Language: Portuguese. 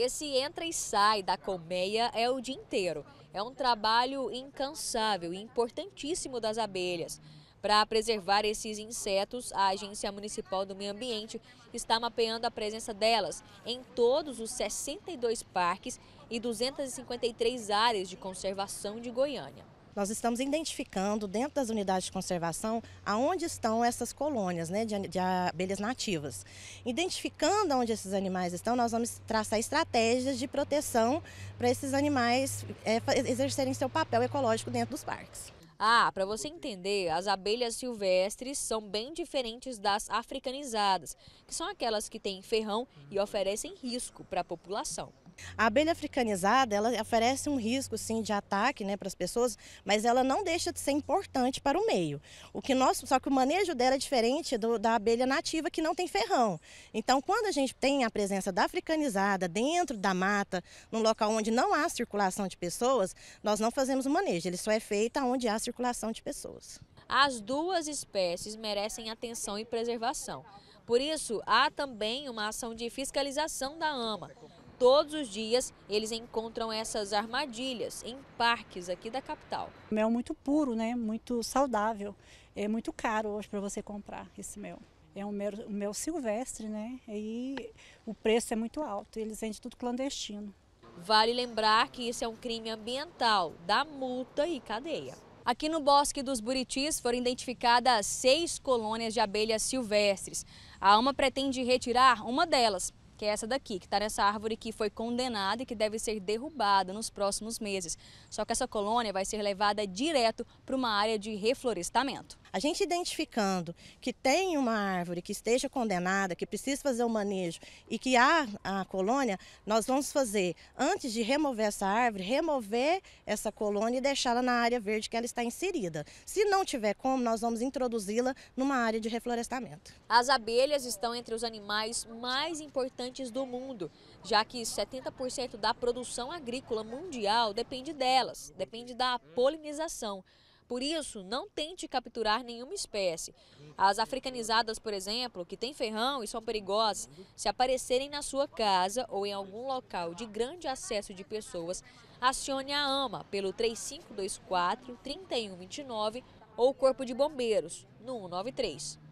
Esse entra e sai da colmeia é o dia inteiro. É um trabalho incansável e importantíssimo das abelhas. Para preservar esses insetos, a Agência Municipal do Meio Ambiente está mapeando a presença delas em todos os 62 parques e 253 áreas de conservação de Goiânia nós estamos identificando dentro das unidades de conservação aonde estão essas colônias né, de, de abelhas nativas. Identificando onde esses animais estão, nós vamos traçar estratégias de proteção para esses animais é, exercerem seu papel ecológico dentro dos parques. Ah, para você entender, as abelhas silvestres são bem diferentes das africanizadas, que são aquelas que têm ferrão e hum. oferecem risco para a população. A abelha africanizada, ela oferece um risco sim de ataque, né, para as pessoas, mas ela não deixa de ser importante para o meio. O que nós, só que o manejo dela é diferente do, da abelha nativa que não tem ferrão. Então, quando a gente tem a presença da africanizada dentro da mata, num local onde não há circulação de pessoas, nós não fazemos o manejo. Ele só é feito onde há circulação circulação de pessoas. As duas espécies merecem atenção e preservação. Por isso, há também uma ação de fiscalização da AMA. Todos os dias eles encontram essas armadilhas em parques aqui da capital. Mel é muito puro, né? muito saudável. É muito caro hoje para você comprar esse mel. É um mel, um mel silvestre, né? E o preço é muito alto. Eles vendem tudo clandestino. Vale lembrar que isso é um crime ambiental, Da multa e cadeia. Aqui no Bosque dos Buritis foram identificadas seis colônias de abelhas silvestres. A AMA pretende retirar uma delas, que é essa daqui, que está nessa árvore que foi condenada e que deve ser derrubada nos próximos meses. Só que essa colônia vai ser levada direto para uma área de reflorestamento. A gente identificando que tem uma árvore que esteja condenada, que precisa fazer o um manejo e que há a colônia, nós vamos fazer, antes de remover essa árvore, remover essa colônia e deixá-la na área verde que ela está inserida. Se não tiver como, nós vamos introduzi-la numa área de reflorestamento. As abelhas estão entre os animais mais importantes do mundo, já que 70% da produção agrícola mundial depende delas, depende da polinização. Por isso, não tente capturar nenhuma espécie. As africanizadas, por exemplo, que têm ferrão e são perigosas, se aparecerem na sua casa ou em algum local de grande acesso de pessoas, acione a AMA pelo 3524 3129 ou o Corpo de Bombeiros no 193.